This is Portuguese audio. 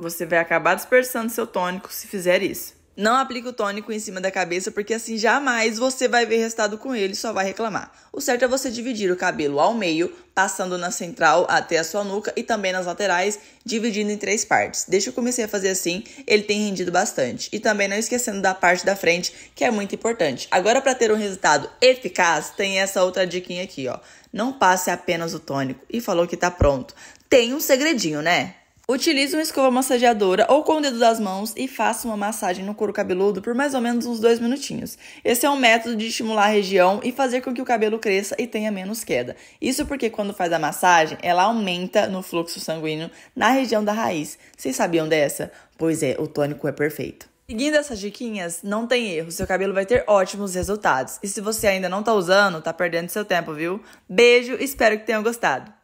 Você vai acabar dispersando seu tônico se fizer isso. Não aplique o tônico em cima da cabeça, porque assim jamais você vai ver resultado com ele, e só vai reclamar. O certo é você dividir o cabelo ao meio, passando na central até a sua nuca e também nas laterais, dividindo em três partes. Deixa eu comecei a fazer assim, ele tem rendido bastante. E também não esquecendo da parte da frente, que é muito importante. Agora, para ter um resultado eficaz, tem essa outra diquinha aqui, ó. Não passe apenas o tônico e falou que tá pronto. Tem um segredinho, né? Utilize uma escova massageadora ou com o dedo das mãos e faça uma massagem no couro cabeludo por mais ou menos uns dois minutinhos. Esse é um método de estimular a região e fazer com que o cabelo cresça e tenha menos queda. Isso porque quando faz a massagem, ela aumenta no fluxo sanguíneo na região da raiz. Vocês sabiam dessa? Pois é, o tônico é perfeito. Seguindo essas diquinhas, não tem erro, seu cabelo vai ter ótimos resultados. E se você ainda não tá usando, tá perdendo seu tempo, viu? Beijo, espero que tenham gostado.